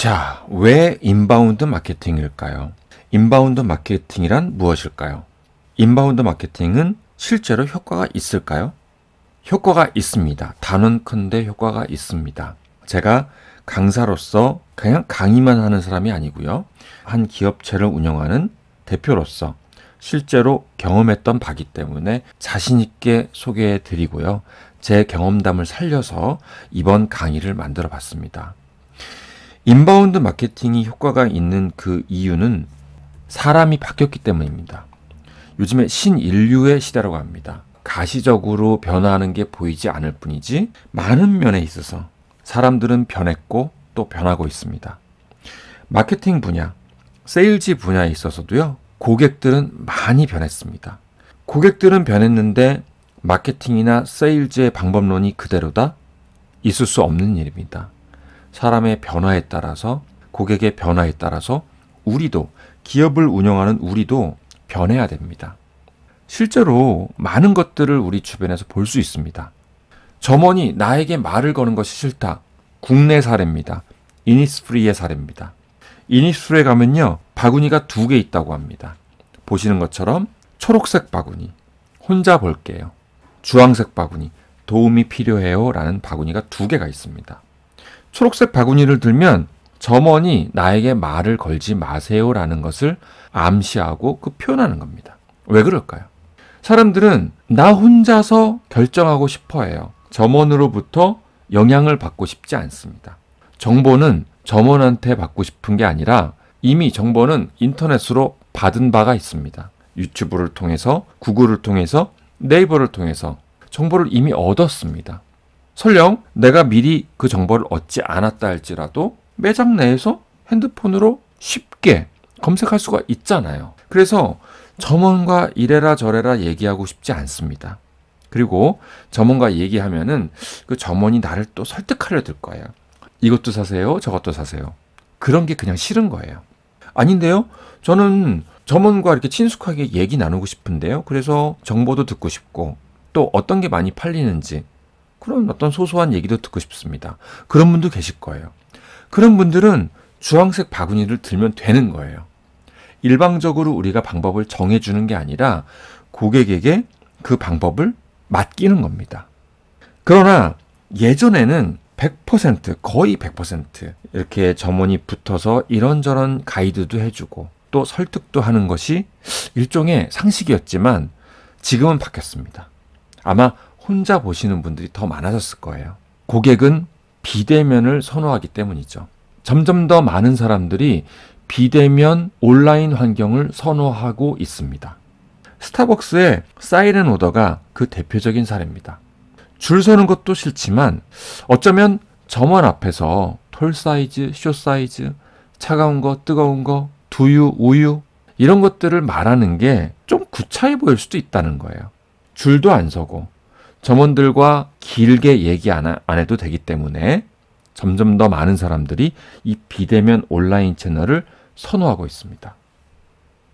자, 왜 인바운드 마케팅일까요? 인바운드 마케팅이란 무엇일까요? 인바운드 마케팅은 실제로 효과가 있을까요? 효과가 있습니다. 단언컨대 효과가 있습니다. 제가 강사로서 그냥 강의만 하는 사람이 아니고요. 한 기업체를 운영하는 대표로서 실제로 경험했던 바기 때문에 자신 있게 소개해 드리고요. 제 경험담을 살려서 이번 강의를 만들어 봤습니다. 인바운드 마케팅이 효과가 있는 그 이유는 사람이 바뀌었기 때문입니다. 요즘에 신인류의 시대라고 합니다. 가시적으로 변화하는 게 보이지 않을 뿐이지 많은 면에 있어서 사람들은 변했고 또 변하고 있습니다. 마케팅 분야, 세일즈 분야에 있어서도요, 고객들은 많이 변했습니다. 고객들은 변했는데 마케팅이나 세일즈의 방법론이 그대로다? 있을 수 없는 일입니다. 사람의 변화에 따라서 고객의 변화에 따라서 우리도 기업을 운영하는 우리도 변해야 됩니다. 실제로 많은 것들을 우리 주변에서 볼 수 있습니다. 점원이 나에게 말을 거는 것이 싫다. 국내 사례입니다. 이니스프리의 사례입니다. 이니스프리에 가면요. 바구니가 두 개 있다고 합니다. 보시는 것처럼 초록색 바구니. 혼자 볼게요. 주황색 바구니. 도움이 필요해요. 라는 바구니가 두 개가 있습니다. 초록색 바구니를 들면 점원이 나에게 말을 걸지 마세요라는 것을 암시하고 그 표현하는 겁니다. 왜 그럴까요? 사람들은 나 혼자서 결정하고 싶어 해요. 점원으로부터 영향을 받고 싶지 않습니다. 정보는 점원한테 받고 싶은 게 아니라 이미 정보는 인터넷으로 받은 바가 있습니다. 유튜브를 통해서, 구글을 통해서, 네이버를 통해서 정보를 이미 얻었습니다. 설령 내가 미리 그 정보를 얻지 않았다 할지라도 매장 내에서 핸드폰으로 쉽게 검색할 수가 있잖아요. 그래서 점원과 이래라 저래라 얘기하고 싶지 않습니다. 그리고 점원과 얘기하면은 그 점원이 나를 또 설득하려 들 거예요. 이것도 사세요, 저것도 사세요. 그런 게 그냥 싫은 거예요. 아닌데요? 저는 점원과 이렇게 친숙하게 얘기 나누고 싶은데요. 그래서 정보도 듣고 싶고 또 어떤 게 많이 팔리는지 그런 어떤 소소한 얘기도 듣고 싶습니다. 그런 분도 계실 거예요. 그런 분들은 주황색 바구니를 들면 되는 거예요. 일방적으로 우리가 방법을 정해주는 게 아니라 고객에게 그 방법을 맡기는 겁니다. 그러나 예전에는 100% 거의 100% 이렇게 점원이 붙어서 이런저런 가이드도 해주고 또 설득도 하는 것이 일종의 상식이었지만 지금은 바뀌었습니다. 아마 혼자 보시는 분들이 더 많아졌을 거예요. 고객은 비대면을 선호하기 때문이죠. 점점 더 많은 사람들이 비대면 온라인 환경을 선호하고 있습니다. 스타벅스의 사이렌 오더가 그 대표적인 사례입니다. 줄 서는 것도 싫지만 어쩌면 점원 앞에서 톨 사이즈, 쇼 사이즈, 차가운 거, 뜨거운 거, 두유, 우유 이런 것들을 말하는 게 좀 구차해 보일 수도 있다는 거예요. 줄도 안 서고 점원들과 길게 얘기 안, 안 해도 되기 때문에 점점 더 많은 사람들이 이 비대면 온라인 채널을 선호하고 있습니다.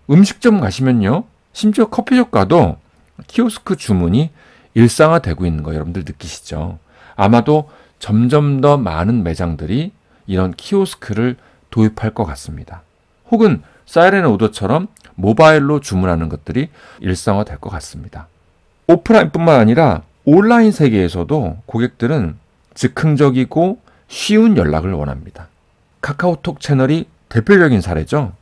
음식점 가시면요. 심지어 커피숍 가도 키오스크 주문이 일상화되고 있는 거 여러분들 느끼시죠? 아마도 점점 더 많은 매장들이 이런 키오스크를 도입할 것 같습니다. 혹은 사이렌 오더처럼 모바일로 주문하는 것들이 일상화될 것 같습니다. 오프라인뿐만 아니라 온라인 세계에서도 고객들은 즉흥적이고 쉬운 연락을 원합니다. 카카오톡 채널이 대표적인 사례죠.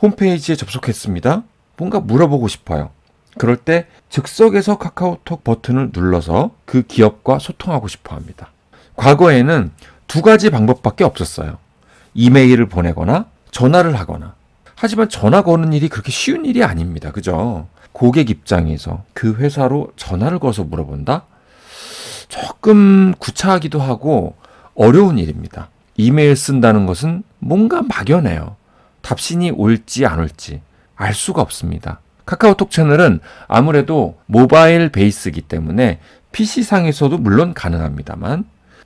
홈페이지에 접속했습니다. 뭔가 물어보고 싶어요. 그럴 때 즉석에서 카카오톡 버튼을 눌러서 그 기업과 소통하고 싶어 합니다. 과거에는 두 가지 방법밖에 없었어요. 이메일을 보내거나 전화를 하거나. 하지만 전화 거는 일이 그렇게 쉬운 일이 아닙니다. 그죠? 고객 입장에서 그 회사로 전화를 걸어서 물어본다? 조금 구차하기도 하고 어려운 일입니다. 이메일 쓴다는 것은 뭔가 막연해요. 답신이 올지 안 올지 알 수가 없습니다. 카카오톡 채널은 아무래도 모바일 베이스이기 때문에 PC상에서도 물론 가능합니다만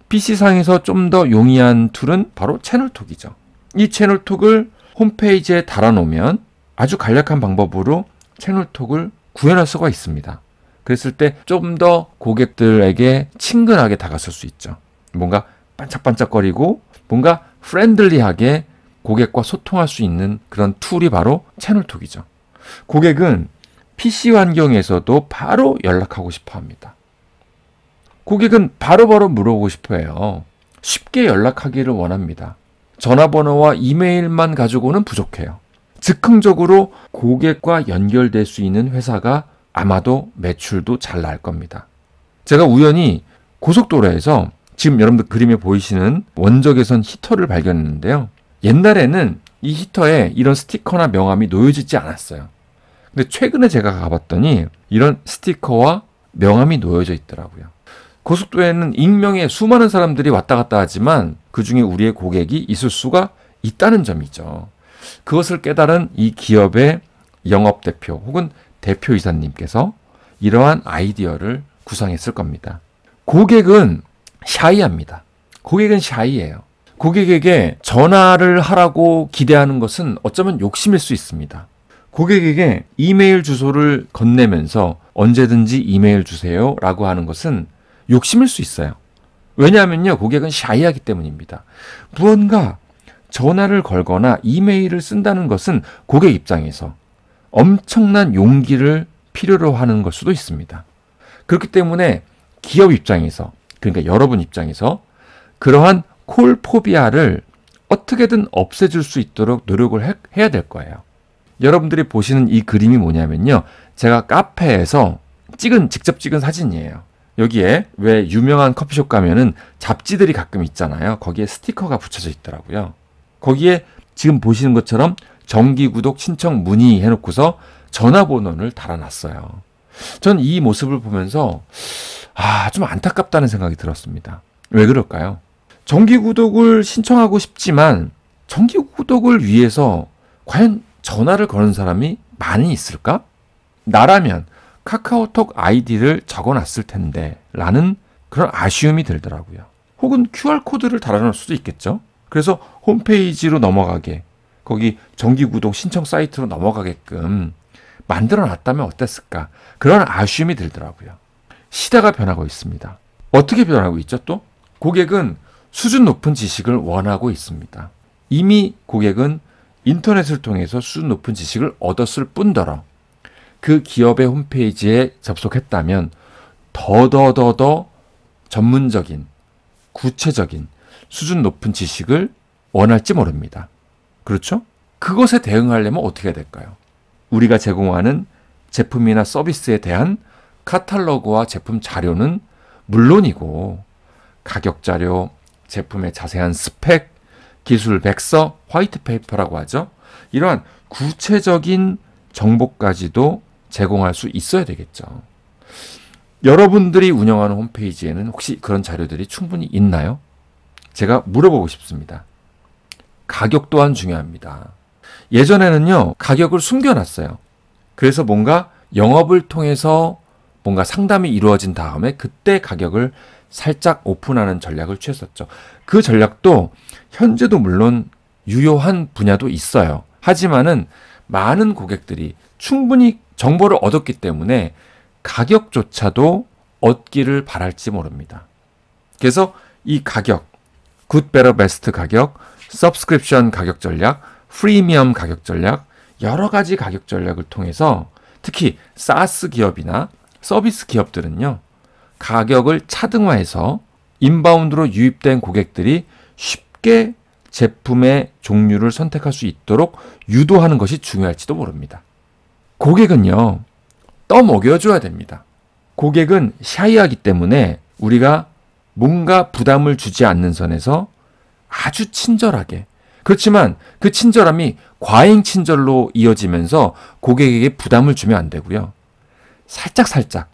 PC상에서 좀 더 용이한 툴은 바로 채널톡이죠. 이 채널톡을 홈페이지에 달아놓으면 아주 간략한 방법으로 채널톡을 구현할 수가 있습니다. 그랬을 때 좀 더 고객들에게 친근하게 다가설 수 있죠. 뭔가 반짝반짝거리고 뭔가 프렌들리하게 고객과 소통할 수 있는 그런 툴이 바로 채널톡이죠. 고객은 PC 환경에서도 바로 연락하고 싶어 합니다. 고객은 바로바로 바로 물어보고 싶어 해요. 쉽게 연락하기를 원합니다. 전화번호와 이메일만 가지고는 부족해요. 즉흥적으로 고객과 연결될 수 있는 회사가 아마도 매출도 잘 날 겁니다. 제가 우연히 고속도로에서 지금 여러분들 그림에 보이시는 원적외선 히터를 발견했는데요. 옛날에는 이 히터에 이런 스티커나 명함이 놓여지지 않았어요. 근데 최근에 제가 가봤더니 이런 스티커와 명함이 놓여져 있더라고요. 고속도로에는 익명의 수많은 사람들이 왔다 갔다 하지만 그 중에 우리의 고객이 있을 수가 있다는 점이죠. 그것을 깨달은 이 기업의 영업 대표 혹은 대표 이사님께서 이러한 아이디어를 구상했을 겁니다. 고객은 샤이합니다. 고객은 샤이예요. 고객에게 전화를 하라고 기대하는 것은 어쩌면 욕심일 수 있습니다. 고객에게 이메일 주소를 건네면서 언제든지 이메일 주세요 라고 하는 것은 욕심일 수 있어요. 왜냐하면요, 고객은 샤이하기 때문입니다. 무언가 전화를 걸거나 이메일을 쓴다는 것은 고객 입장에서 엄청난 용기를 필요로 하는 걸 수도 있습니다. 그렇기 때문에 기업 입장에서, 그러니까 여러분 입장에서 그러한 콜포비아를 어떻게든 없애줄 수 있도록 노력을 해, 해야 될 거예요. 여러분들이 보시는 이 그림이 뭐냐면요. 제가 카페에서 찍은, 직접 찍은 사진이에요. 여기에 왜 유명한 커피숍 가면은 잡지들이 가끔 있잖아요. 거기에 스티커가 붙여져 있더라고요. 거기에 지금 보시는 것처럼 정기구독 신청 문의 해놓고서 전화번호를 달아놨어요. 전 이 모습을 보면서 아, 좀 안타깝다는 생각이 들었습니다. 왜 그럴까요? 정기구독을 신청하고 싶지만 정기구독을 위해서 과연 전화를 거는 사람이 많이 있을까? 나라면 카카오톡 아이디를 적어놨을 텐데 라는 그런 아쉬움이 들더라고요. 혹은 QR코드를 달아놓을 수도 있겠죠. 그래서 홈페이지로 넘어가게 거기 정기구독 신청 사이트로 넘어가게끔 만들어 놨다면 어땠을까 그런 아쉬움이 들더라고요. 시대가 변하고 있습니다. 어떻게 변하고 있죠 또? 고객은 수준 높은 지식을 원하고 있습니다. 이미 고객은 인터넷을 통해서 수준 높은 지식을 얻었을 뿐더러 그 기업의 홈페이지에 접속했다면 더더더더 전문적인 구체적인 수준 높은 지식을 원할지 모릅니다. 그렇죠? 그것에 대응하려면 어떻게 해야 될까요? 우리가 제공하는 제품이나 서비스에 대한 카탈로그와 제품 자료는 물론이고 가격 자료, 제품의 자세한 스펙, 기술 백서, 화이트 페이퍼라고 하죠. 이러한 구체적인 정보까지도 제공할 수 있어야 되겠죠. 여러분들이 운영하는 홈페이지에는 혹시 그런 자료들이 충분히 있나요? 제가 물어보고 싶습니다. 가격 또한 중요합니다. 예전에는요, 가격을 숨겨놨어요. 그래서 뭔가 영업을 통해서 뭔가 상담이 이루어진 다음에 그때 가격을 살짝 오픈하는 전략을 취했었죠. 그 전략도 현재도 물론 유효한 분야도 있어요. 하지만은 많은 고객들이 충분히 정보를 얻었기 때문에 가격조차도 얻기를 바랄지 모릅니다. 그래서 이 가격, 굿, 베러, 베스트 가격, 서브스크립션 가격 전략, 프리미엄 가격 전략, 여러 가지 가격 전략을 통해서 특히 사스 기업이나 서비스 기업들은요. 가격을 차등화해서 인바운드로 유입된 고객들이 쉽게 제품의 종류를 선택할 수 있도록 유도하는 것이 중요할지도 모릅니다. 고객은요. 떠먹여줘야 됩니다. 고객은 샤이하기 때문에 우리가 뭔가 부담을 주지 않는 선에서 아주 친절하게 그렇지만 그 친절함이 과잉 친절로 이어지면서 고객에게 부담을 주면 안 되고요. 살짝살짝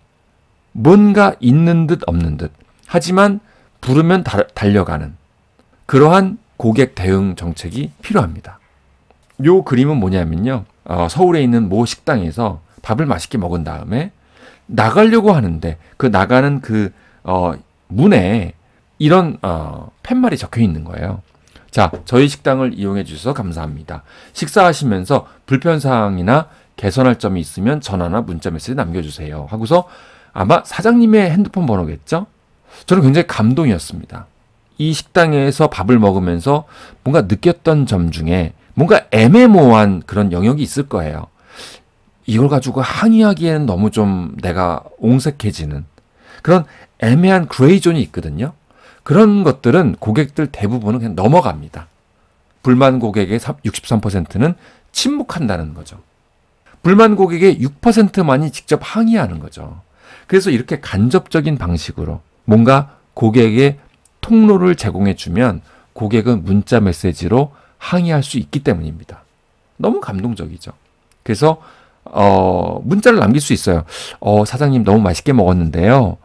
뭔가 있는 듯 없는 듯 하지만 부르면 다, 달려가는 그러한 고객 대응 정책이 필요합니다. 요 그림은 뭐냐면요. 어, 서울에 있는 모 식당에서 밥을 맛있게 먹은 다음에 나가려고 하는데 그 나가는 그 어, 문에 이런 어, 팻말이 적혀 있는 거예요. 자, 저희 식당을 이용해 주셔서 감사합니다. 식사하시면서 불편사항이나 개선할 점이 있으면 전화나 문자 메시지 남겨주세요. 하고서 아마 사장님의 핸드폰 번호겠죠? 저는 굉장히 감동이었습니다. 이 식당에서 밥을 먹으면서 뭔가 느꼈던 점 중에 뭔가 애매모호한 그런 영역이 있을 거예요. 이걸 가지고 항의하기에는 너무 좀 내가 옹색해지는 그런 애매한 그레이존이 있거든요. 그런 것들은 고객들 대부분은 그냥 넘어갑니다. 불만 고객의 63%는 침묵한다는 거죠. 불만 고객의 6%만이 직접 항의하는 거죠. 그래서 이렇게 간접적인 방식으로 뭔가 고객의 통로를 제공해 주면 고객은 문자 메시지로 항의할 수 있기 때문입니다. 너무 감동적이죠. 그래서 어, 문자를 남길 수 있어요. 어, 사장님 너무 맛있게 먹었는데요.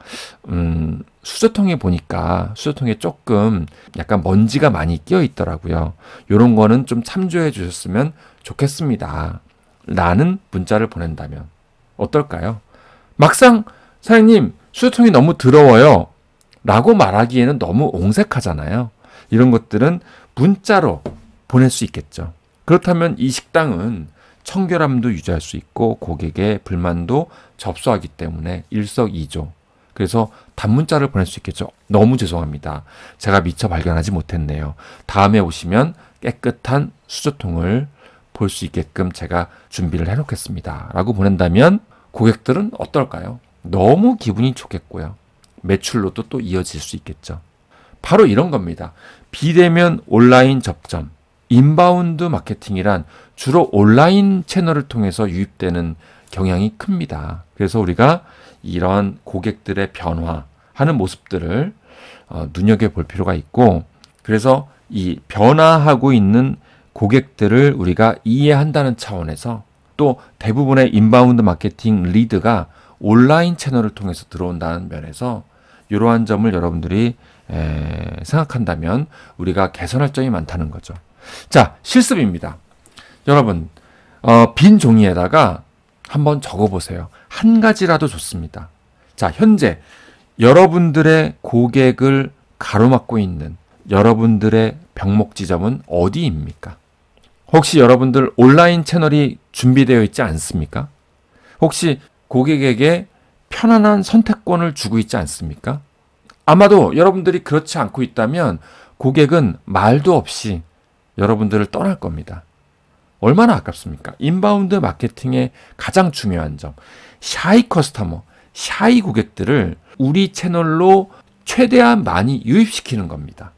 음, 수저통에 보니까 수저통에 조금 약간 먼지가 많이 끼어 있더라고요. 요런 거는 좀 참조해 주셨으면 좋겠습니다. 라는 문자를 보낸다면 어떨까요? 막상 사장님 수저통이 너무 더러워요. 라고 말하기에는 너무 옹색하잖아요. 이런 것들은 문자로 보낼 수 있겠죠. 그렇다면 이 식당은 청결함도 유지할 수 있고 고객의 불만도 접수하기 때문에 일석이조 그래서 단문자를 보낼 수 있겠죠. 너무 죄송합니다. 제가 미처 발견하지 못했네요. 다음에 오시면 깨끗한 수저통을 볼 수 있게끔 제가 준비를 해놓겠습니다. 라고 보낸다면 고객들은 어떨까요? 너무 기분이 좋겠고요. 매출로도 또 이어질 수 있겠죠. 바로 이런 겁니다. 비대면 온라인 접점, 인바운드 마케팅이란 주로 온라인 채널을 통해서 유입되는 경향이 큽니다. 그래서 우리가 이런 고객들의 변화하는 모습들을 어, 눈여겨 볼 필요가 있고 그래서 이 변화하고 있는 고객들을 우리가 이해한다는 차원에서 또 대부분의 인바운드 마케팅 리드가 온라인 채널을 통해서 들어온다는 면에서 이러한 점을 여러분들이 에, 생각한다면 우리가 개선할 점이 많다는 거죠. 자, 실습입니다. 여러분, 어, 빈 종이에다가 한번 적어보세요. 한 가지라도 좋습니다. 자, 현재 여러분들의 고객을 가로막고 있는 여러분들의 병목 지점은 어디입니까? 혹시 여러분들 온라인 채널이 준비되어 있지 않습니까? 혹시 고객에게 편안한 선택권을 주고 있지 않습니까? 아마도 여러분들이 그렇지 않고 있다면 고객은 말도 없이 여러분들을 떠날 겁니다. 얼마나 아깝습니까? 인바운드 마케팅의 가장 중요한 점, 샤이 커스터머, 샤이 고객들을 우리 채널로 최대한 많이 유입시키는 겁니다.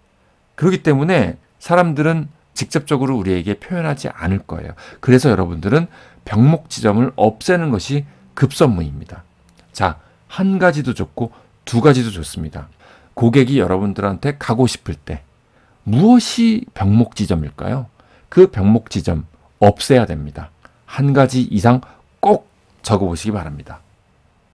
그렇기 때문에 사람들은 직접적으로 우리에게 표현하지 않을 거예요. 그래서 여러분들은 병목 지점을 없애는 것이 급선무입니다. 자, 한 가지도 좋고 두 가지도 좋습니다. 고객이 여러분들한테 가고 싶을 때 무엇이 병목 지점일까요? 그 병목 지점, 없애야 됩니다. 한 가지 이상 꼭 적어보시기 바랍니다.